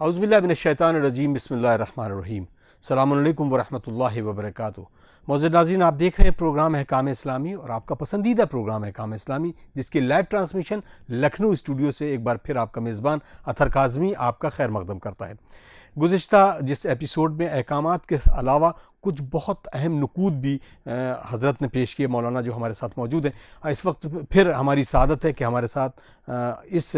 اعوذ باللہ الشیطان الرجیم بسم اللہ الرحمن الرحیم السلام علیکم ورحمۃ اللہ وبرکاتہ موزر ناظرین آپ دیکھ رہے ہیں پروگرام احکام اسلامی اور آپ کا پسندیدہ پروگرام احکام اسلامی جس کی لائیو ٹرانسمیشن لکھنؤ اسٹوڈیو سے ایک بار پھر آپ کا میزبان اتھر کاظمی آپ کا خیر مقدم کرتا ہے گزشتہ جس ایپیسوڈ میں احکامات کے علاوہ کچھ بہت اہم نقود بھی حضرت نے پیش کیے مولانا جو ہمارے ساتھ موجود ہیں اس وقت پھر ہماری سعادت ہے کہ ہمارے ساتھ اس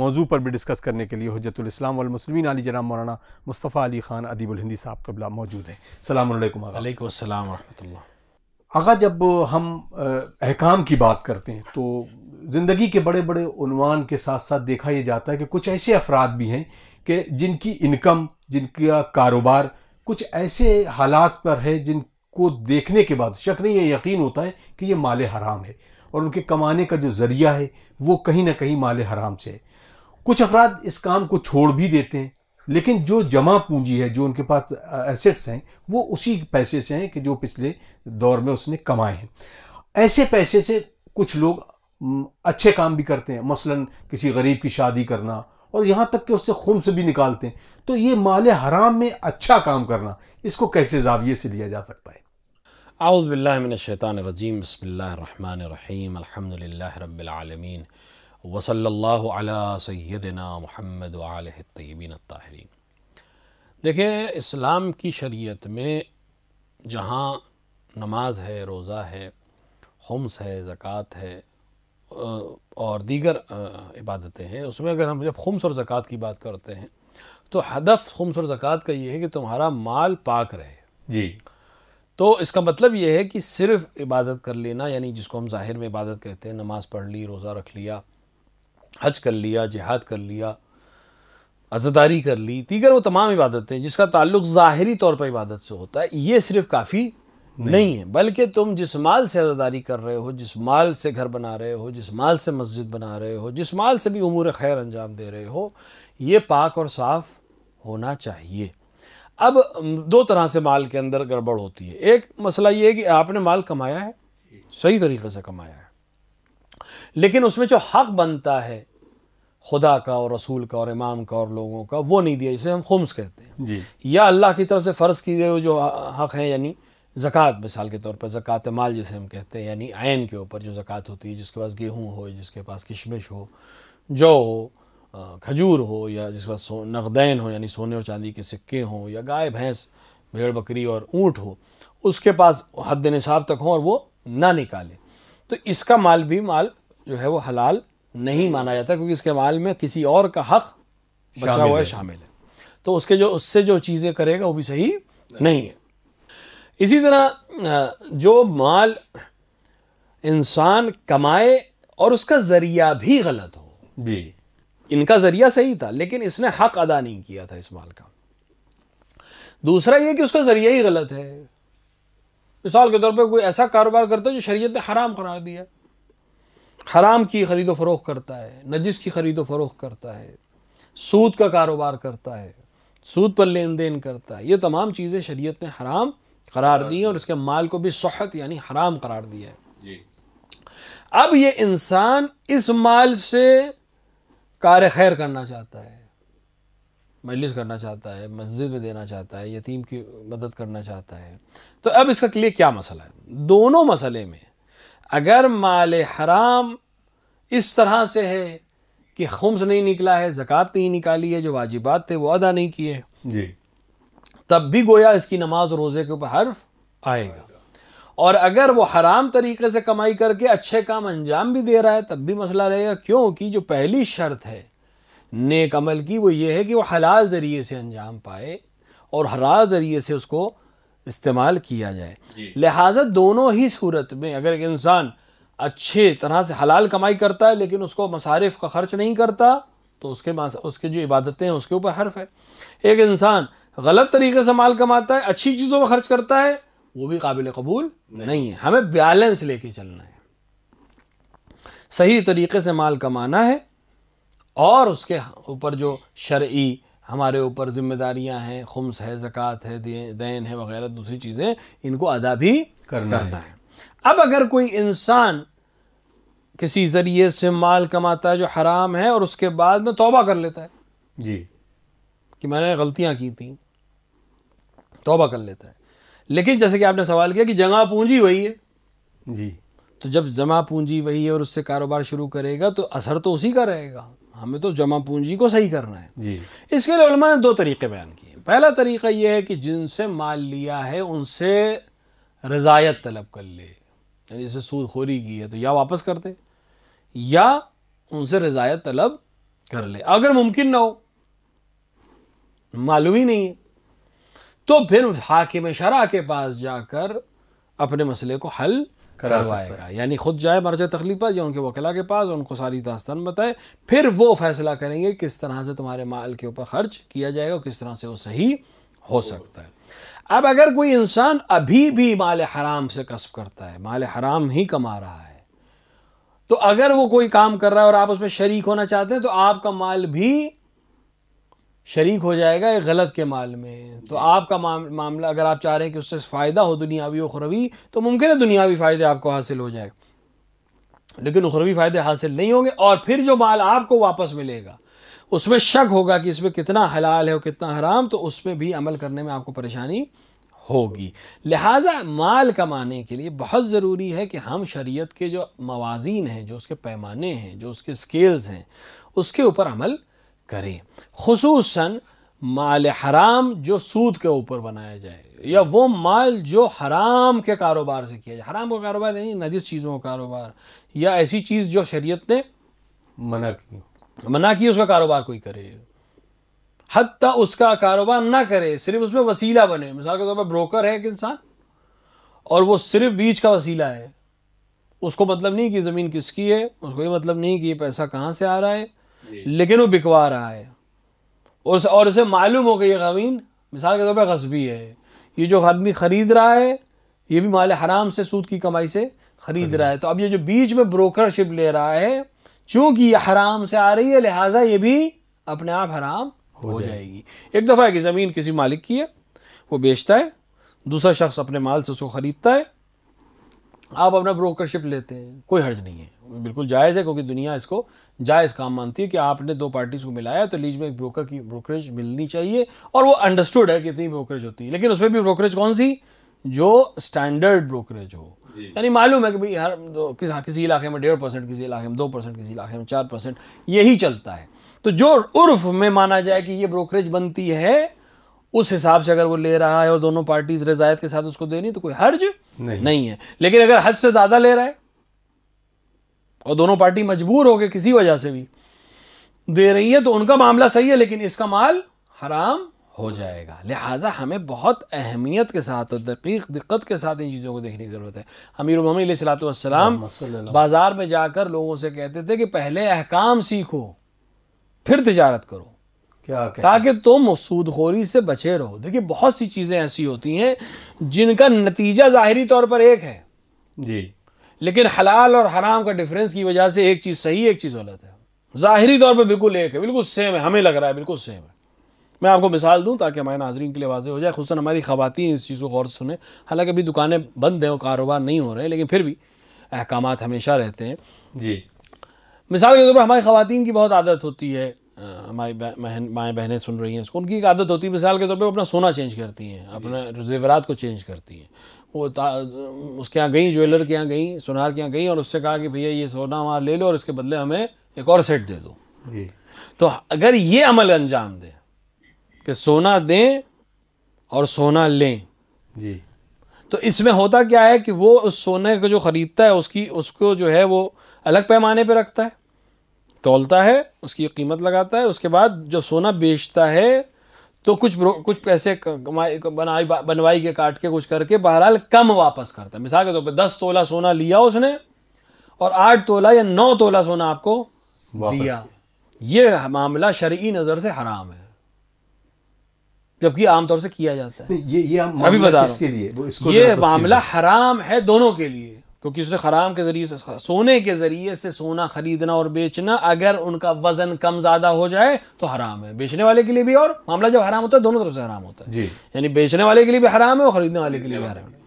موضوع پر بھی ڈسکس کرنے کے لیے حجت الاسلام والمسلمین علی جناب مولانا مصطفیٰ علی خان ادیب الہندی صاحب قبلہ موجود ہیں السلام علیکم علیکم السلام ورحمۃ اللہ آغا جب ہم احکام کی بات کرتے ہیں تو زندگی کے بڑے بڑے عنوان کے ساتھ ساتھ دیکھا یہ جاتا ہے کہ کچھ ایسے افراد بھی ہیں کہ جن کی انکم جن کا کاروبار کچھ ایسے حالات پر ہے جن کو دیکھنے کے بعد شک نہیں یہ یقین ہوتا ہے کہ یہ مال حرام ہے اور ان کے کمانے کا جو ذریعہ ہے وہ کہیں نہ کہیں مال حرام سے ہے کچھ افراد اس کام کو چھوڑ بھی دیتے ہیں لیکن جو جمع پونجی ہے جو ان کے پاس ایسٹس ہیں وہ اسی پیسے سے ہیں کہ جو پچھلے دور میں اس نے کمائے ہیں ایسے پیسے سے کچھ لوگ اچھے کام بھی کرتے ہیں مثلا کسی غریب کی شادی کرنا اور یہاں تک کہ اس سے خُمس بھی نکالتے ہیں تو یہ مال حرام میں اچھا کام کرنا اس کو کیسے زاویے سے لیا جا سکتا ہے اعوذ باللہ من الشیطان الرجیم بسم اللہ الرحمن الرحیم الحمد رب العالمین وصلی اللہ علی سیدنا محمد محمد الطیبین الطاہرین دیکھیں اسلام کی شریعت میں جہاں نماز ہے روزہ ہے خمس ہے زکوٰۃ ہے اور دیگر عبادتیں ہیں اس میں اگر ہم جب خمس اور زکوٰۃ کی بات کرتے ہیں تو ہدف خمس اور زکوٰۃ کا یہ ہے کہ تمہارا مال پاک رہے جی تو اس کا مطلب یہ ہے کہ صرف عبادت کر لینا یعنی جس کو ہم ظاہر میں عبادت کہتے ہیں نماز پڑھ لی روزہ رکھ لیا حج کر لیا جہاد کر لیا عزداری کر لی دیگر وہ تمام عبادتیں جس کا تعلق ظاہری طور پر عبادت سے ہوتا ہے یہ صرف کافی نہیں ہے بلکہ تم جس مال سے اداداری کر رہے ہو جس مال سے گھر بنا رہے ہو جس مال سے مسجد بنا رہے ہو جس مال سے بھی امور خیر انجام دے رہے ہو یہ پاک اور صاف ہونا چاہیے اب دو طرح سے مال کے اندر گڑبڑ ہوتی ہے ایک مسئلہ یہ ہے کہ آپ نے مال کمایا ہے صحیح طریقے سے کمایا ہے لیکن اس میں جو حق بنتا ہے خدا کا اور رسول کا اور امام کا اور لوگوں کا وہ نہیں دیا اسے ہم خمس کہتے ہیں جی۔ یا اللہ کی طرف سے فرض کی ہوئے جو حق ہیں یعنی زکوٰۃ مثال کے طور پر زکوٰۃ مال جسے ہم کہتے ہیں یعنی عین کے اوپر جو زکوٰۃ ہوتی ہے جس کے پاس گیہوں ہو جس کے پاس کشمش ہو جو ہو کھجور ہو یا جس کے پاس نقدین ہو یعنی سونے اور چاندی کے سکے ہوں یا گائے بھینس بھیڑ بکری اور اونٹ ہو اس کے پاس حد نصاب تک ہوں اور وہ نہ نکالے تو اس کا مال بھی مال جو ہے وہ حلال نہیں مانا جاتا کیونکہ اس کے مال میں کسی اور کا حق بچا ہوا ہے شامل ہے تو اس کے جو اس سے جو چیزیں کرے گا وہ بھی صحیح نہیں ہے اسی طرح جو مال انسان کمائے اور اس کا ذریعہ بھی غلط ہو جی ان کا ذریعہ صحیح تھا لیکن اس نے حق ادا نہیں کیا تھا اس مال کا دوسرا یہ کہ اس کا ذریعہ ہی غلط ہے مثال کے طور پہ کوئی ایسا کاروبار کرتا ہے جو شریعت نے حرام قرار دیا حرام کی خرید و فروخت کرتا ہے نجس کی خرید و فروخت کرتا ہے سود کا کاروبار کرتا ہے سود پر لین دین کرتا ہے یہ تمام چیزیں شریعت نے حرام قرار دی اور اس کے مال کو بھی صحت یعنی حرام قرار دیا جی اب یہ انسان اس مال سے کار خیر کرنا چاہتا ہے مجلس کرنا چاہتا ہے مسجد میں دینا چاہتا ہے یتیم کی مدد کرنا چاہتا ہے تو اب اس کا لیے کیا مسئلہ ہے دونوں مسئلے میں اگر مال حرام اس طرح سے ہے کہ خمس نہیں نکلا ہے زکوٰۃ نہیں نکالی ہے جو واجبات تھے وہ ادا نہیں کیے جی تب بھی گویا اس کی نماز و روزے کے اوپر حرف آئے گا اور اگر وہ حرام طریقے سے کمائی کر کے اچھے کام انجام بھی دے رہا ہے تب بھی مسئلہ رہے گا کیوں کی جو پہلی شرط ہے نیک عمل کی وہ یہ ہے کہ وہ حلال ذریعے سے انجام پائے اور حلال ذریعے سے اس کو استعمال کیا جائے جی۔ لہٰذا دونوں ہی صورت میں اگر ایک انسان اچھے طرح سے حلال کمائی کرتا ہے لیکن اس کو مصارف کا خرچ نہیں کرتا تو اس کے اس کے جو عبادتیں ہیں اس کے اوپر حرف ہے ایک انسان غلط طریقے سے مال کماتا ہے اچھی چیزوں میں خرچ کرتا ہے وہ بھی قابل قبول نہیں ہے ہمیں بیلنس لے کے چلنا ہے صحیح طریقے سے مال کمانا ہے اور اس کے اوپر جو شرعی ہمارے اوپر ذمہ داریاں ہیں خمس ہے زکوٰۃ ہے دین ہے وغیرہ دوسری چیزیں ان کو ادا بھی کرنا ہے اب اگر کوئی انسان کسی ذریعے سے مال کماتا ہے جو حرام ہے اور اس کے بعد میں توبہ کر لیتا ہے جی کہ میں نے غلطیاں کی تھیں توبہ کر لیتا ہے لیکن جیسے کہ آپ نے سوال کیا کہ جمع پونجی وہی ہے جی تو جب جمع پونجی وہی ہے اور اس سے کاروبار شروع کرے گا تو اثر تو اسی کا رہے گا ہمیں تو جمع پونجی کو صحیح کرنا ہے جی اس کے لیے علماء نے دو طریقے بیان کیے ہیں پہلا طریقہ یہ ہے کہ جن سے مال لیا ہے ان سے رضایت طلب کر لے یعنی جیسے سود خوری کی ہے تو یا واپس کر دے یا ان سے رضایت طلب کر لے اگر ممکن نہ ہو معلوم ہی نہیں ہے تو پھر حاکم شرع کے پاس جا کر اپنے مسئلے کو حل کروائے گا یعنی خود جائے مرجع تخلیق پاس یا ان کے وکلا کے پاس ان کو ساری داستان بتائے پھر وہ فیصلہ کریں گے کس طرح سے تمہارے مال کے اوپر خرچ کیا جائے گا کس طرح سے وہ صحیح ہو سکتا ہے اب اگر کوئی انسان ابھی بھی مال حرام سے کسب کرتا ہے مال حرام ہی کما رہا ہے تو اگر وہ کوئی کام کر رہا ہے اور آپ اس میں شریک ہونا چاہتے ہیں تو آپ کا مال بھی شریک ہو جائے گا ایک غلط کے مال میں تو جی۔ آپ کا معاملہ اگر آپ چاہ رہے ہیں کہ اس سے فائدہ ہو دنیاوی اخروی تو ممکن ہے دنیاوی فائدے آپ کو حاصل ہو جائے لیکن اخروی فائدے حاصل نہیں ہوں گے اور پھر جو مال آپ کو واپس ملے گا اس میں شک ہوگا کہ اس میں کتنا حلال ہے اور کتنا حرام تو اس میں بھی عمل کرنے میں آپ کو پریشانی ہوگی لہٰذا مال کمانے کے لیے بہت ضروری ہے کہ ہم شریعت کے جو موازین ہیں جو اس کے پیمانے ہیں جو اس کے اسکیلز ہیں اس کے اوپر عمل کرے خصوصاً مال حرام جو سود کے اوپر بنایا جائے یا وہ مال جو حرام کے کاروبار سے کیا جائے حرام کا کاروبار نہیں یعنی نجس چیزوں کا کاروبار یا ایسی چیز جو شریعت نے منع کی منع کی اس کا کاروبار کوئی کرے حتیٰ اس کا کاروبار نہ کرے صرف اس میں وسیلہ بنے مثال کے طور پر بروکر ہے ایک انسان اور وہ صرف بیج کا وسیلہ ہے اس کو مطلب نہیں کہ زمین کس کی ہے اس کو یہ مطلب نہیں کہ یہ پیسہ کہاں سے آ رہا ہے جی۔ لیکن وہ بکوا رہا ہے اور اسے, اور اسے معلوم ہو کہ یہ غوین مثال کے طور پہ غصبی ہے یہ جو آدمی خرید رہا ہے یہ بھی مال حرام سے سود کی کمائی سے خرید رہا ہے تو اب یہ جو بیچ میں بروکر شپ لے رہا ہے چونکہ یہ حرام سے آ رہی ہے لہٰذا یہ بھی اپنے آپ حرام ہو جائے, جائے گی ایک دفعہ کی زمین کسی مالک کی ہے وہ بیچتا ہے دوسرا شخص اپنے مال سے اس کو خریدتا ہے آپ اپنا بروکر شپ لیتے ہیں کوئی حرج نہیں ہے بالکل جائز ہے کیونکہ دنیا اس کو جائز کام مانتی ہے کہ آپ نے دو پارٹیز کو ملایا تو لیج میں ایک بروکر کی بروکریج ملنی چاہیے اور وہ انڈرسٹوڈ ہے کہ اتنی بروکریج ہوتی ہے لیکن اس میں بھی بروکریج کون سی جو اسٹینڈرڈ بروکریج ہو جی۔ یعنی معلوم ہے کہ کسی علاقے میں ڈیڑھ پرسینٹ کسی علاقے میں دو پرسینٹ کسی علاقے میں چار پرسینٹ یہی چلتا ہے تو جو عرف میں مانا جائے کہ یہ بروکریج بنتی ہے اس حساب سے اگر وہ لے رہا ہے اور دونوں پارٹیز رضایت کے ساتھ اس کو دے تو کوئی حرج نہیں ہے لیکن اگر حج سے زیادہ لے رہا ہے اور دونوں پارٹی مجبور ہو کے کسی وجہ سے بھی دے رہی ہے تو ان کا معاملہ صحیح ہے لیکن اس کا مال حرام ہو جائے گا لہٰذا ہمیں بہت اہمیت کے ساتھ اور تحقیق دقت کے ساتھ ان چیزوں کو دیکھنے کی ضرورت ہے امیر المحمد علیہ السلات وسلام بازار میں جا کر لوگوں سے کہتے تھے کہ پہلے احکام سیکھو پھر تجارت کرو کیا تاکہ تم سود خوری سے بچے رہو دیکھیے بہت سی چیزیں ایسی ہوتی ہیں جن کا نتیجہ ظاہری طور پر ایک ہے جی لیکن حلال اور حرام کا ڈفرینس کی وجہ سے ایک چیز صحیح ایک چیز غلط ہے ظاہری طور پہ بالکل ایک ہے بالکل سیم ہے ہمیں لگ رہا ہے بالکل سیم ہے میں آپ کو مثال دوں تاکہ ہمارے ناظرین کے لیے واضح ہو جائے خصوصاً ہماری خواتین اس چیز کو غور سنیں حالانکہ ابھی دکانیں بند ہیں اور کاروبار نہیں ہو رہے لیکن پھر بھی احکامات ہمیشہ رہتے ہیں جی مثال کے طور پر ہماری خواتین کی بہت عادت ہوتی ہے ہماری بہن مائیں بہنیں سن رہی ہیں اس کو ان کی ایک عادت ہوتی ہے مثال کے طور پہ اپنا سونا چینج کرتی ہیں اپنے زیورات کو چینج کرتی ہیں وہ اس کے یہاں گئیں جویلر کے یہاں گئیں سونار کے یہاں گئیں اور اس سے کہا کہ بھیا یہ سونا وہاں لے لو اور اس کے بدلے ہمیں ایک اور سیٹ دے دو جی۔ تو اگر یہ عمل انجام دیں کہ سونا دیں اور سونا لیں جی تو اس میں ہوتا کیا ہے کہ وہ اس سونے کو جو خریدتا ہے اس کی اس کو جو ہے وہ الگ پیمانے پہ رکھتا ہے تولتا ہے اس کی قیمت لگاتا ہے اس کے بعد جب سونا بیچتا ہے تو کچھ کچھ پیسے بنوائی کے کاٹ کے کچھ کر کے بہرحال کم واپس کرتا ہے مثال کے طور پہ دس تولہ سونا لیا اس نے اور آٹھ تولہ یا نو تولہ سونا آپ کو دیا یہ معاملہ شرعی نظر سے حرام ہے جبکہ عام طور سے کیا جاتا ہے یہ معاملہ حرام ہے دونوں کے لیے کیونکہ اس نے حرام کے ذریعے سے سونے کے ذریعے سے سونا خریدنا اور بیچنا اگر ان کا وزن کم زیادہ ہو جائے تو حرام ہے بیچنے والے کے لیے بھی اور معاملہ جب حرام ہوتا ہے دونوں طرف سے حرام ہوتا ہے جی۔ یعنی بیچنے والے کے لیے بھی حرام ہے اور خریدنے والے کے لیے بھی حرام ہے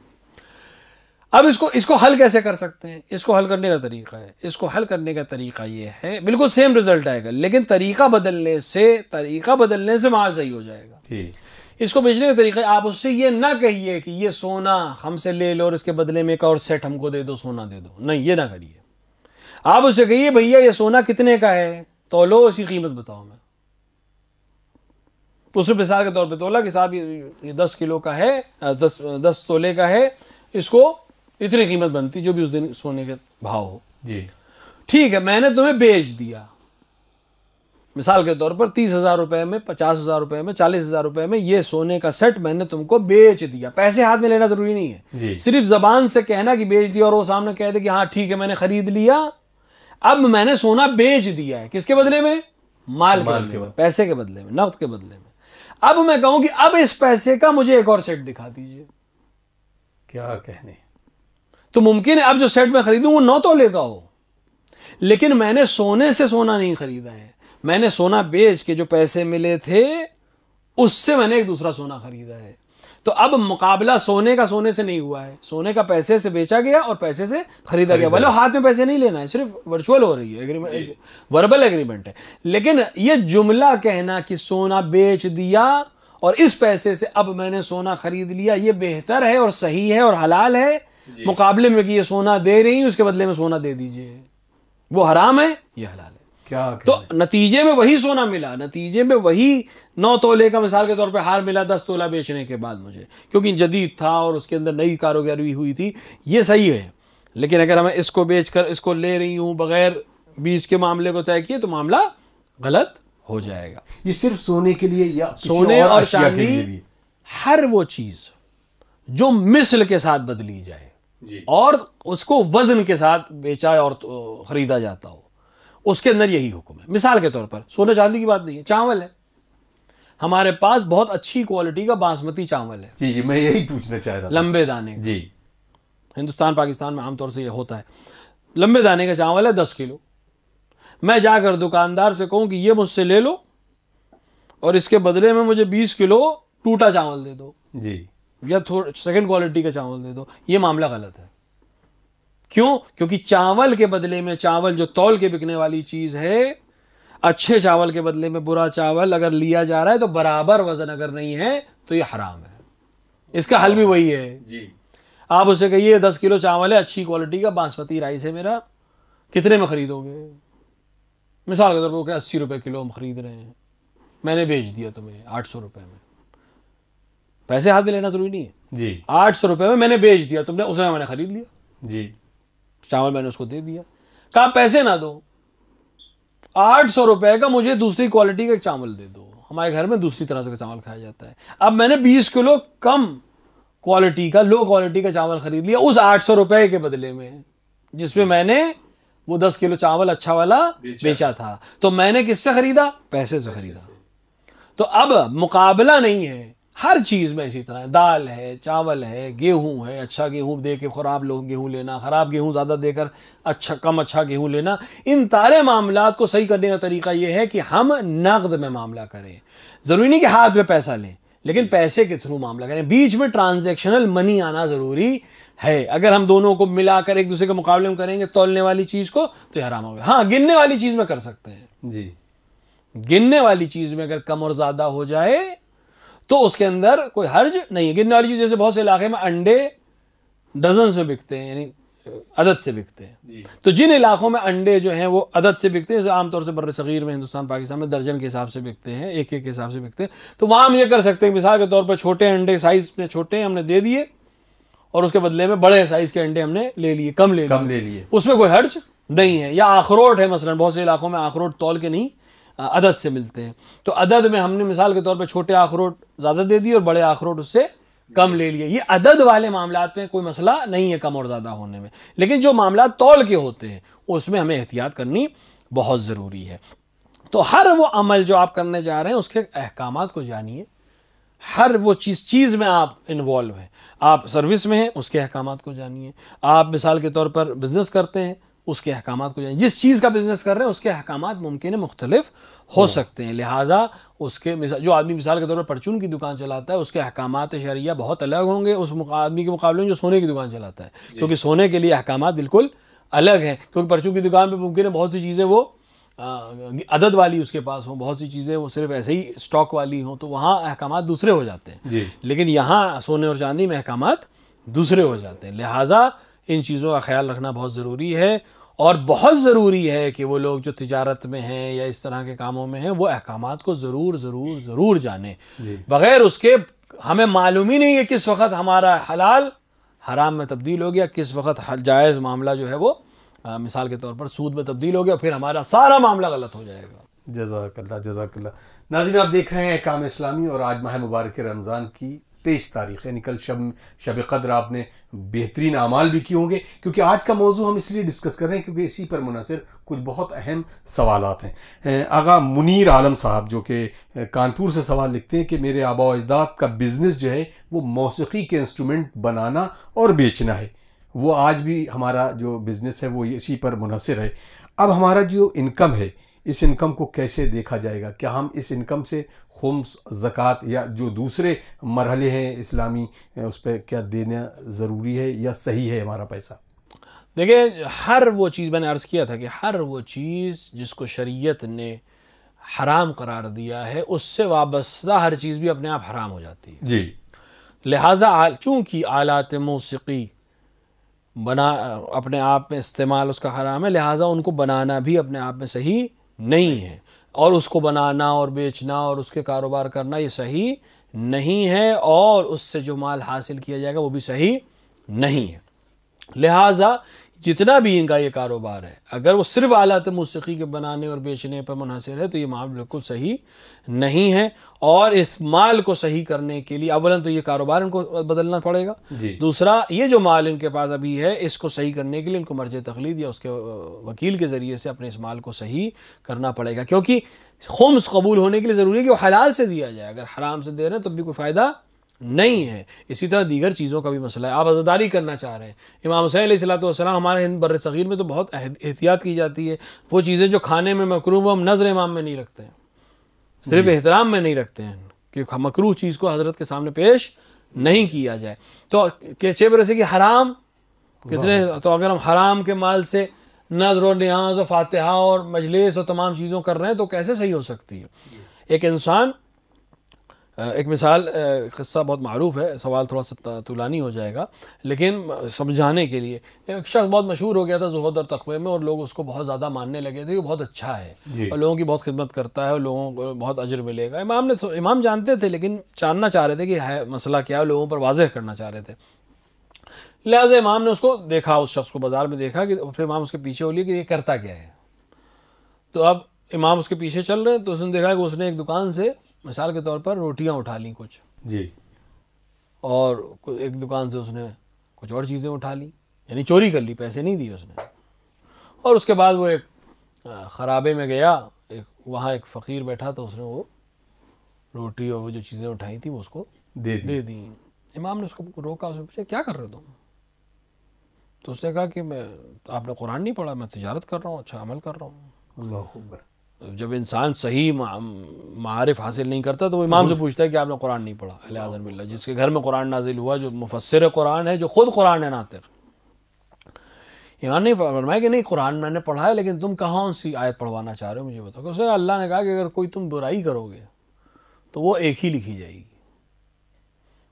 اب اس کو اس کو حل کیسے کر سکتے ہیں اس کو حل کرنے کا طریقہ ہے اس کو حل کرنے کا طریقہ یہ ہے بالکل سیم ریزلٹ آئے گا لیکن طریقہ بدلنے سے طریقہ بدلنے سے مال صحیح ہو جائے گا جی۔ اس کو بیچنے کے طریقے آپ اس سے یہ نہ کہیے کہ یہ سونا ہم سے لے لو اور اس کے بدلے میں ایک اور سیٹ ہم کو دے دو سونا دے دو نہیں یہ نہ کریے آپ اس سے کہیے بھیا یہ سونا کتنے کا ہے تو لو اس کی قیمت بتاؤ میں اس مثال کے طور پہ تولا کہ صاحب یہ دس کلو کا ہے دس تولے کا ہے اس کو اتنی قیمت بنتی جو بھی اس دن سونے کے بھاؤ ہو جی ٹھیک ہے میں نے تمہیں بیچ دیا مثال کے طور پر تیس ہزار روپے میں پچاس ہزار روپے میں چالیس ہزار روپے میں یہ سونے کا سیٹ میں نے تم کو بیچ دیا پیسے ہاتھ میں لینا ضروری نہیں ہے جی۔ صرف زبان سے کہنا کہ بیچ دیا اور وہ سامنے کہہ دے کہ ہاں ٹھیک ہے میں نے خرید لیا اب میں نے سونا بیچ دیا ہے کس کے بدلے میں مال کے بدلے میں پیسے کے بدلے میں نقد کے بدلے میں اب میں کہوں کہ اب اس پیسے کا مجھے ایک اور سیٹ دکھا دیجیے کیا کہنے تو ممکن ہے اب جو سیٹ میں خریدوں وہ نو تو لے کا ہو لیکن میں نے سونے سے سونا نہیں خریدا ہے میں نے سونا بیچ کے جو پیسے ملے تھے اس سے میں نے ایک دوسرا سونا خریدا ہے تو اب مقابلہ سونے کا سونے سے نہیں ہوا ہے سونے کا پیسے سے بیچا گیا اور پیسے سے خریدا گیا بولے ہاتھ میں پیسے نہیں لینا ہے صرف ورچوئل ہو رہی ہے وربل اگریمنٹ جی۔ ہے لیکن یہ جملہ کہنا کہ سونا بیچ دیا اور اس پیسے سے اب میں نے سونا خرید لیا یہ بہتر ہے اور صحیح ہے اور حلال ہے جی۔ مقابلے میں کہ یہ سونا دے رہی اس کے بدلے میں سونا دے دیجیے وہ حرام ہے یہ حلال ہے تو نتیجے میں وہی سونا ملا نتیجے میں وہی نو تولے کا مثال کے طور پہ ہار ملا دس تولہ بیچنے کے بعد مجھے کیونکہ جدید تھا اور اس کے اندر نئی کاروباری ہوئی تھی یہ صحیح ہے لیکن اگر ہمیں اس کو بیچ کر اس کو لے رہی ہوں بغیر بیج کے معاملے کو طے کیے تو معاملہ غلط ہو جائے گا یہ صرف سونے کے لیے یا سونے اور چاندی ہر وہ چیز جو مثل کے ساتھ بدلی جائے جی۔ اور اس کو وزن کے ساتھ بیچا اور خریدا جاتا ہو اس کے اندر یہی حکم ہے مثال کے طور پر سونے چاندی کی بات نہیں ہے چاول ہے ہمارے پاس بہت اچھی کوالٹی کا باسمتی چاول ہے جی, جی، میں یہی پوچھنا چاہ ہوں لمبے دانے جی ہندوستان پاکستان میں عام طور سے یہ ہوتا ہے لمبے دانے کا چاول ہے دس کلو میں جا کر دکاندار سے کہوں کہ یہ مجھ سے لے لو اور اس کے بدلے میں مجھے بیس کلو ٹوٹا چاول دے دو جی یا تھوڑا سیکنڈ کوالٹی کا چاول دے دو یہ معاملہ غلط ہے کیوں کیونکہ چاول کے بدلے میں چاول جو تول کے بکنے والی چیز ہے اچھے چاول کے بدلے میں برا چاول اگر لیا جا رہا ہے تو برابر وزن اگر نہیں ہے تو یہ حرام ہے اس کا حل بھی وہی ہے جی آپ اسے کہیے دس کلو چاول ہے اچھی کوالٹی کا باسمتی رائس ہے میرا کتنے میں خریدو گے مثال کے طور پر اسی روپے کلو ہم خرید رہے ہیں میں نے بیچ دیا تمہیں آٹھ سو روپے میں پیسے ہاتھ میں لینا ضروری نہیں ہے جی آٹھ سو روپے میں میں نے بیچ دیا تم نے اس میں نے خرید لیا جی چاول میں نے اس کو دے دیا کہا پیسے نہ دو آٹھ سو روپے کا مجھے دوسری کوالٹی کا چاول دے دو ہمارے گھر میں دوسری طرح سے چاول کھایا جاتا ہے اب میں نے بیس کلو کم کوالٹی کا لو کوالٹی کا چاول خرید لیا اس آٹھ سو روپے کے بدلے میں جس میں میں نے وہ دس کلو چاول اچھا والا بیچا تھا تو میں نے کس سے خریدا پیسے سے خریدا تو اب مقابلہ نہیں ہے ہر چیز میں اسی طرح ہے دال ہے چاول ہے گیہوں ہے اچھا گیہوں دے کے خراب لوگ گیہوں لینا خراب گیہوں زیادہ دے کر اچھا کم اچھا گیہوں لینا ان تارے معاملات کو صحیح کرنے کا طریقہ یہ ہے کہ ہم نقد میں معاملہ کریں ضروری نہیں کہ ہاتھ میں پیسہ لیں لیکن جی۔ پیسے کے تھرو معاملہ کریں بیچ میں ٹرانزیکشنل منی آنا ضروری ہے اگر ہم دونوں کو ملا کر ایک دوسرے کے مقابلے میں کریں گے تولنے والی چیز کو تو یہ حرام ہوگا ہاں گننے والی چیز میں کر سکتے ہیں جی گننے والی چیز میں اگر کم اور زیادہ ہو جائے تو اس کے اندر کوئی حرج نہیں ہے گرنے والی چیز جیسے بہت سے علاقے میں انڈے ڈزنس میں بکتے ہیں یعنی عدد سے بکتے ہیں جی۔ تو جن علاقوں میں انڈے جو ہیں وہ عدد سے بکتے ہیں جیسے عام طور سے بر صغیر میں ہندوستان پاکستان میں درجن کے حساب سے بکتے ہیں ایک ایک کے حساب سے بکتے ہیں تو وہاں ہم یہ کر سکتے ہیں مثال کے طور پر چھوٹے انڈے سائز میں چھوٹے ہم نے دے دیے اور اس کے بدلے میں بڑے سائز کے انڈے ہم نے لے لیے کم لے لے لیے اس میں کوئی حرج نہیں ہے یا آخروٹ ہے مثلاً بہت سے علاقوں میں آخروٹ تول کے نہیں عدد سے ملتے ہیں تو عدد میں ہم نے مثال کے طور پہ چھوٹے آخروٹ زیادہ دے دیے اور بڑے آخروٹ اس سے کم لے لیے یہ عدد والے معاملات میں کوئی مسئلہ نہیں ہے کم اور زیادہ ہونے میں لیکن جو معاملات تول کے ہوتے ہیں اس میں ہمیں احتیاط کرنی بہت ضروری ہے تو ہر وہ عمل جو آپ کرنے جا رہے ہیں اس کے احکامات کو جانیے ہر وہ چیز چیز میں آپ انوالو ہیں آپ سروس میں ہیں اس کے احکامات کو جانیے آپ مثال کے طور پر بزنس کرتے ہیں اس کے احکامات کو جانیں جس چیز کا بزنس کر رہے ہیں اس کے احکامات ممکن ہے مختلف ہو سکتے ہیں لہٰذا اس کے مثال جو آدمی مثال کے طور پر پرچون کی دکان چلاتا ہے اس کے احکامات شریعہ بہت الگ ہوں گے اس آدمی کے مقابلے میں جو سونے کی دکان چلاتا ہے جی۔ کیونکہ سونے کے لیے احکامات بالکل الگ ہیں کیونکہ پرچون کی دکان پہ ممکن ہے بہت سی چیزیں وہ عدد والی اس کے پاس ہوں بہت سی چیزیں وہ صرف ایسے ہی اسٹاک والی ہوں تو وہاں احکامات دوسرے ہو جاتے ہیں جی۔ لیکن یہاں سونے اور چاندی میں احکامات دوسرے ہو جاتے ہیں لہٰذا ان چیزوں کا خیال رکھنا بہت ضروری ہے اور بہت ضروری ہے کہ وہ لوگ جو تجارت میں ہیں یا اس طرح کے کاموں میں ہیں وہ احکامات کو ضرور ضرور ضرور جانیں جی۔ بغیر اس کے ہمیں معلوم ہی نہیں ہے کس وقت ہمارا حلال حرام میں تبدیل ہو گیا کس وقت جائز معاملہ جو ہے وہ مثال کے طور پر سود میں تبدیل ہو گیا پھر ہمارا سارا معاملہ غلط ہو جائے گا جزاک اللہ جزاک اللہ ناظرین آپ دیکھ رہے ہیں کام اسلامی اور آج ماہ مبارک رمضان کی تیس تاریخ ہے نکل شب شب قدر آپ نے بہترین اعمال بھی کیے ہوں گے کیونکہ آج کا موضوع ہم اس لیے ڈسکس کر رہے ہیں کیونکہ اسی پر منحصر کچھ بہت اہم سوالات ہیں آغا منیر عالم صاحب جو کہ کانپور سے سوال لکھتے ہیں کہ میرے آبا و اجداد کا بزنس جو ہے وہ موسیقی کے انسٹرومنٹ بنانا اور بیچنا ہے وہ آج بھی ہمارا جو بزنس ہے وہ اسی پر منحصر ہے اب ہمارا جو انکم ہے اس انکم کو کیسے دیکھا جائے گا کیا ہم اس انکم سے خمس زکوٰۃ یا جو دوسرے مرحلے ہیں اسلامی اس پہ کیا دینا ضروری ہے یا صحیح ہے ہمارا پیسہ دیکھیں ہر وہ چیز میں نے عرض کیا تھا کہ ہر وہ چیز جس کو شریعت نے حرام قرار دیا ہے اس سے وابستہ ہر چیز بھی اپنے آپ حرام ہو جاتی ہے جی لہٰذا چونکہ آلات موسیقی بنا اپنے آپ میں استعمال اس کا حرام ہے لہٰذا ان کو بنانا بھی اپنے آپ میں صحیح نہیں ہے اور اس کو بنانا اور بیچنا اور اس کے کاروبار کرنا یہ صحیح نہیں ہے اور اس سے جو مال حاصل کیا جائے گا وہ بھی صحیح نہیں ہے لہٰذا جتنا بھی ان کا یہ کاروبار ہے اگر وہ صرف آلات موسیقی کے بنانے اور بیچنے پر منحصر ہے تو یہ معاملہ بالکل صحیح نہیں ہے اور اس مال کو صحیح کرنے کے لیے اولا تو یہ کاروبار ان کو بدلنا پڑے گا جی۔ دوسرا یہ جو مال ان کے پاس ابھی ہے اس کو صحیح کرنے کے لیے ان کو مرج تخلید یا اس کے وکیل کے ذریعے سے اپنے اس مال کو صحیح کرنا پڑے گا کیونکہ خمس قبول ہونے کے لیے ضروری ہے کہ وہ حلال سے دیا جائے اگر حرام سے دے رہے ہیں تو بھی کوئی فائدہ نہیں ہے اسی طرح دیگر چیزوں کا بھی مسئلہ ہے آپ عزداری کرنا چاہ رہے ہیں امام حسین علیہ الصلاۃ وسلم ہمارے ہند بر صغیر میں تو بہت احتیاط کی جاتی ہے وہ چیزیں جو کھانے میں مکرو ہم نظر امام میں نہیں رکھتے ہیں صرف جی۔ احترام میں نہیں رکھتے ہیں کہ مکرو چیز کو حضرت کے سامنے پیش نہیں کیا جائے تو کہ چیپ سے کہ حرام کتنے تو اگر ہم حرام کے مال سے نظر و نیاز و فاتحہ اور مجلس اور تمام چیزوں کر رہے ہیں تو کیسے صحیح ہو سکتی ہے جی۔ ایک انسان ایک مثال قصہ بہت معروف ہے سوال تھوڑا سا طولانی ہو جائے گا لیکن سمجھانے کے لیے ایک شخص بہت مشہور ہو گیا تھا زہد اور تقوی میں اور لوگ اس کو بہت زیادہ ماننے لگے تھے کہ بہت اچھا ہے جی۔ اور لوگوں کی بہت خدمت کرتا ہے اور لوگوں کو بہت عجر ملے گا امام نے امام جانتے تھے لیکن جاننا چاہ رہے تھے کہ ہے مسئلہ کیا ہے لوگوں پر واضح کرنا چاہ رہے تھے لہٰذا امام نے اس کو دیکھا اس شخص کو بازار میں دیکھا کہ پھر امام اس کے پیچھے لیے کہ یہ کرتا کیا ہے تو اب امام اس کے پیچھے چل رہے ہیں تو اس نے دیکھا کہ اس نے ایک دکان سے مثال کے طور پر روٹیاں اٹھا لیں کچھ جی اور ایک دکان سے اس نے کچھ اور چیزیں اٹھا لیں یعنی چوری کر لی پیسے نہیں دیے اس نے اور اس کے بعد وہ ایک خرابے میں گیا ایک وہاں ایک فقیر بیٹھا تو اس نے وہ روٹی اور وہ جو چیزیں اٹھائی تھیں وہ اس کو دے دے دی. امام نے اس کو روکا اس نے پوچھا کیا کر رہے تم تو اس نے کہا کہ میں آپ نے قرآن نہیں پڑھا میں تجارت کر رہا ہوں اچھا عمل کر رہا ہوں اللہ جب انسان صحیح معارف حاصل نہیں کرتا تو وہ امام سے ہاں۔ پوچھتا ہے کہ آپ نے قرآن نہیں پڑھا اللہ باللہ اللہ جس کے گھر میں قرآن نازل ہوا جو مفسر قرآن ہے جو خود قرآن ہے ناطق امام نے فرمایا کہ نہیں قرآن میں نے پڑھا ہے لیکن تم کہاں سی آیت پڑھوانا چاہ رہے ہو مجھے بتاؤ کہ اسے اللہ نے کہا کہ اگر کوئی تم برائی کرو گے تو وہ ایک ہی لکھی جائے گی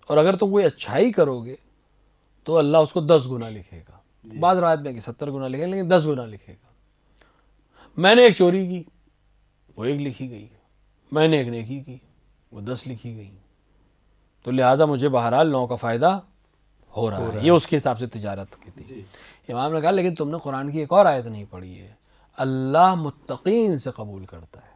اور اگر تم کوئی اچھائی کرو گے تو اللہ اس کو دس گنا لکھے گا جی۔ بعض رات میں کہ ستر گنا لکھے گا لیکن دس گنا لکھے گا میں نے ایک چوری کی وہ ایک لکھی گئی میں نے ایک نیکی کی وہ دس لکھی گئی تو لہٰذا مجھے بہرحال نو کا فائدہ ہو رہا ہے یہ اس کے حساب سے تجارت کی تھی جی۔ امام نے کہا لیکن تم نے قرآن کی ایک اور آیت نہیں پڑھی ہے اللہ متقین سے قبول کرتا ہے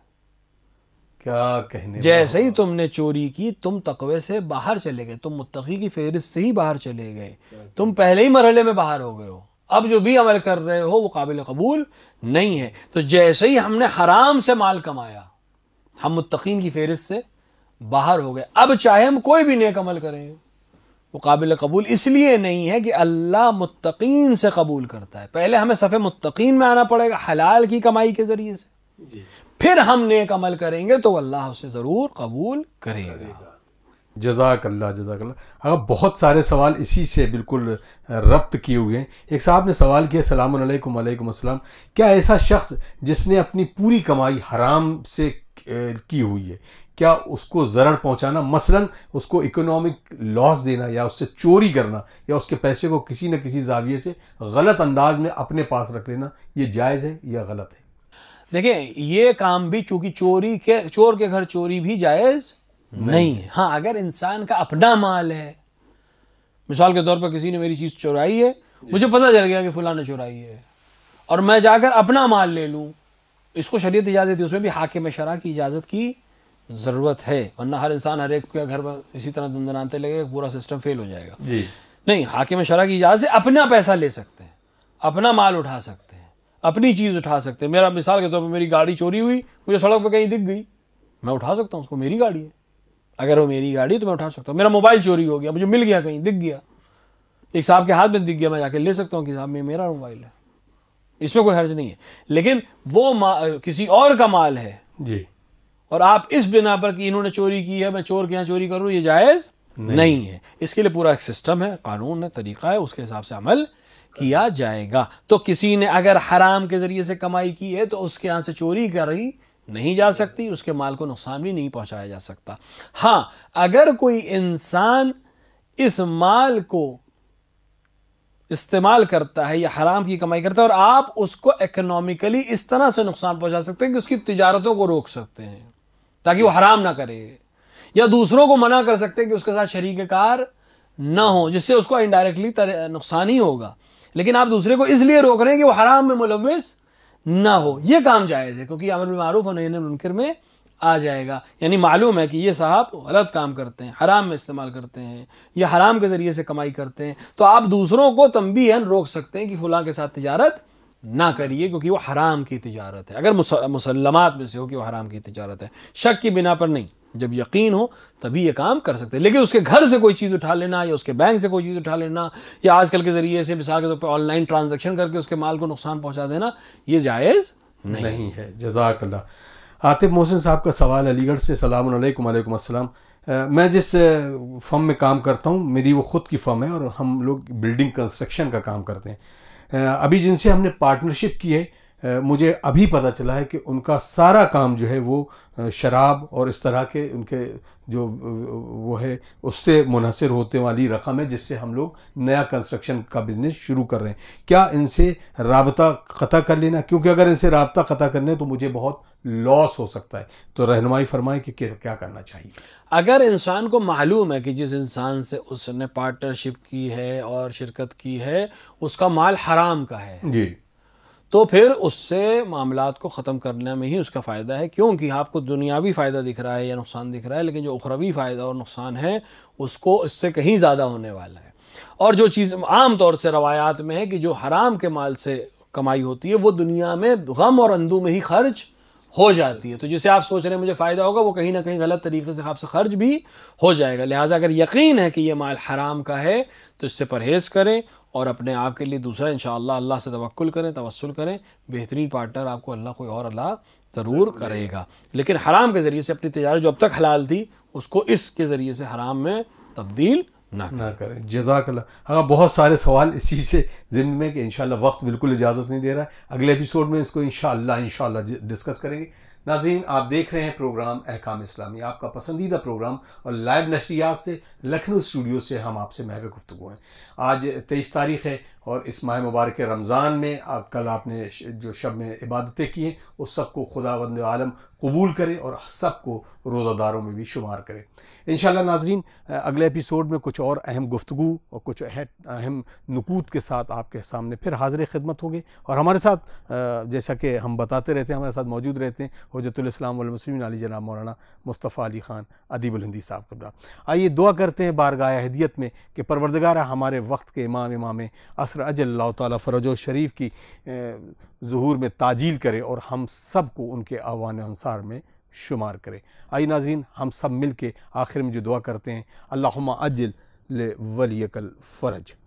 کیا کہنے جیسے ہی تم نے چوری کی تم تقوی سے باہر چلے گئے تم متقی کی فہرست سے ہی باہر چلے گئے تم پہلے ہی مرحلے میں باہر ہو گئے ہو اب جو بھی عمل کر رہے ہو وہ قابل قبول نہیں ہے تو جیسے ہی ہم نے حرام سے مال کمایا ہم متقین کی فہرست سے باہر ہو گئے اب چاہے ہم کوئی بھی نیک عمل کریں وہ قابل قبول اس لیے نہیں ہے کہ اللہ متقین سے قبول کرتا ہے پہلے ہمیں صفح متقین میں آنا پڑے گا حلال کی کمائی کے ذریعے سے جی۔ پھر ہم نیک عمل کریں گے تو اللہ اسے ضرور قبول کرے گا جزاک اللہ جزاک اللہ اگر بہت سارے سوال اسی سے بالکل ربط کیے ہوئے ہیں ایک صاحب نے سوال کیا السلام علیکم علیکم السلام کیا ایسا شخص جس نے اپنی پوری کمائی حرام سے کی ہوئی ہے کیا اس کو ضرر پہنچانا مثلا اس کو اکنامک لاس دینا یا اس سے چوری کرنا یا اس کے پیسے کو کسی نہ کسی زاویے سے غلط انداز میں اپنے پاس رکھ لینا یہ جائز ہے یا غلط ہے دیکھیں یہ کام بھی چونکہ چوری کے چور کے گھر چوری بھی جائز نہیں ہاں اگر انسان کا اپنا مال ہے مثال کے طور پر کسی نے میری چیز چورائی ہے جی۔ مجھے پتہ چل گیا کہ فلاں نے چورائی ہے اور میں جا کر اپنا مال لے لوں اس کو شریعت اجازت دی اس میں بھی حاکم شرح کی اجازت کی ضرورت ہے ورنہ ہر انسان ہر ایک کے گھر میں اسی طرح دن دنانتے لگے گا پورا سسٹم فیل ہو جائے گا جی۔ نہیں حاکم شرح کی اجازت سے اپنا پیسہ لے سکتے ہیں اپنا مال اٹھا سکتے ہیں اپنی چیز اٹھا سکتے ہیں میرا مثال کے طور پر میری گاڑی چوری ہوئی مجھے سڑک پہ کہیں دکھ گئی میں اٹھا سکتا ہوں اس کو میری گاڑی ہے اگر وہ میری گاڑی تو میں اٹھا سکتا ہوں میرا موبائل چوری ہو گیا مجھے مل گیا کہیں دکھ گیا ایک صاحب کے ہاتھ میں دکھ گیا میں جا کے لے سکتا ہوں کہ صاحب میں میرا موبائل ہے اس میں کوئی حرج نہیں ہے لیکن وہ کسی اور کا مال ہے جی اور آپ اس بنا پر کہ انہوں نے چوری کی ہے میں چور کے یہاں چوری کروں یہ جائز نہیں ہے اس کے لیے پورا ایک سسٹم ہے قانون ہے طریقہ ہے اس کے حساب سے عمل کیا جائے گا تو کسی نے اگر حرام کے ذریعے سے کمائی کی ہے تو اس کے یہاں سے چوری کر رہی نہیں جا سکتی اس کے مال کو نقصان بھی نہیں پہنچایا جا سکتا ہاں اگر کوئی انسان اس مال کو استعمال کرتا ہے یا حرام کی کمائی کرتا ہے اور آپ اس کو اکنومیکلی اس طرح سے نقصان پہنچا سکتے ہیں کہ اس کی تجارتوں کو روک سکتے ہیں تاکہ وہ حرام نہ کرے یا دوسروں کو منع کر سکتے ہیں کہ اس کے ساتھ شریک کار نہ ہو جس سے اس کو انڈائریکٹلی نقصان ہی ہوگا لیکن آپ دوسرے کو اس لیے روک رہے ہیں کہ وہ حرام میں ملوث نہ ہو یہ کام جائز ہے کیونکہ امر و معروف اور نئی منکر میں آ جائے گا یعنی معلوم ہے کہ یہ صاحب غلط کام کرتے ہیں حرام میں استعمال کرتے ہیں یا حرام کے ذریعے سے کمائی کرتے ہیں تو آپ دوسروں کو تنبیہ روک سکتے ہیں کہ فلاں کے ساتھ تجارت نہ کریے کیونکہ وہ حرام کی تجارت ہے اگر مسلمات میں سے ہو کہ وہ حرام کی تجارت ہے شک کی بنا پر نہیں جب یقین ہو تبھی یہ کام کر سکتے ہیں لیکن اس کے گھر سے کوئی چیز اٹھا لینا یا اس کے بینک سے کوئی چیز اٹھا لینا یا آج کل کے ذریعے سے مثال کے طور پہ آن لائن ٹرانزیکشن کر کے اس کے مال کو نقصان پہنچا دینا یہ جائز نہیں نہیں ہے جزاک اللہ عاطف محسن صاحب کا سوال علی گڑھ سے السلام علیکم علیکم السلام میں جس فم میں کام کرتا ہوں میری وہ خود کی فرم ہے اور ہم لوگ بلڈنگ کنسٹرکشن کا کام کرتے ہیں ابھی جن سے ہم نے پارٹنرشپ کی ہے مجھے ابھی پتہ چلا ہے کہ ان کا سارا کام جو ہے وہ شراب اور اس طرح کے ان کے جو وہ ہے اس سے منحصر ہوتے والی رقم ہے جس سے ہم لوگ نیا کنسٹرکشن کا بزنس شروع کر رہے ہیں کیا ان سے رابطہ قطع کر لینا کیونکہ اگر ان سے رابطہ قطع کرنے تو مجھے بہت لاس ہو سکتا ہے تو رہنمائی فرمائیں کہ کیا کرنا چاہیے اگر انسان کو معلوم ہے کہ جس انسان سے اس نے پارٹنرشپ کی ہے اور شرکت کی ہے اس کا مال حرام کا ہے جی تو پھر اس سے معاملات کو ختم کرنے میں ہی اس کا فائدہ ہے کیونکہ آپ کو دنیاوی فائدہ دکھ رہا ہے یا نقصان دکھ رہا ہے لیکن جو اخروی فائدہ اور نقصان ہے اس کو اس سے کہیں زیادہ ہونے والا ہے اور جو چیز عام طور سے روایات میں ہے کہ جو حرام کے مال سے کمائی ہوتی ہے وہ دنیا میں غم اور اندو میں ہی خرچ ہو جاتی ہے تو جسے آپ سوچ رہے ہیں مجھے فائدہ ہوگا وہ کہیں نہ کہیں غلط طریقے سے آپ سے خرچ بھی ہو جائے گا لہٰذا اگر یقین ہے کہ یہ مال حرام کا ہے تو اس سے پرہیز کریں اور اپنے آپ کے لیے دوسرا ان اللہ اللہ سے توقل کریں توسل کریں بہترین پارٹنر آپ کو اللہ کوئی اور اللہ ضرور کرے گا لیکن حرام کے ذریعے سے اپنی تجارت جو اب تک حلال تھی اس کو اس کے ذریعے سے حرام میں تبدیل نہ کریں جزاک اللہ ہاں بہت سارے سوال اسی سے ذمہ میں کہ انشاءاللہ وقت بالکل اجازت نہیں دے رہا ہے اگلے اپیسوڈ میں اس کو انشاءاللہ انشاءاللہ ڈسکس کریں گے ناظرین آپ دیکھ رہے ہیں پروگرام احکام اسلامی آپ کا پسندیدہ پروگرام اور لائیو نشریات سے لکھنؤ اسٹوڈیو سے ہم آپ سے محرو گفتگو ہیں آج تیئیس تاریخ ہے اور اس ماہ مبارک رمضان میں آپ کل آپ نے جو شب میں عبادتیں کی ہیں اس سب کو خدا بند عالم قبول کرے اور سب کو روزہ داروں میں بھی شمار کرے انشاءاللہ ناظرین اگلے ایپیسوڈ میں کچھ اور اہم گفتگو اور کچھ اہم نکوت کے ساتھ آپ کے سامنے پھر حاضر خدمت ہوں گے اور ہمارے ساتھ جیسا کہ ہم بتاتے رہتے ہیں ہمارے ساتھ موجود رہتے ہیں حجت الاسلام والمسلمین علی جناب مولانا مصطفیٰ علی خان ادیب الہندی صاحب قبرا آئیے دعا کرتے ہیں بارگاہ حدیت میں کہ پروردگارہ ہمارے وقت کے امام امام اصر اجل اللہ تعالیٰ فرج و شریف کی ظہور میں تاجیل کرے اور ہم سب کو ان کے آوان انصار میں شمار کرے آئی ناظرین ہم سب مل کے آخر میں جو دعا کرتے ہیں اللہم اجل لولیک الفرج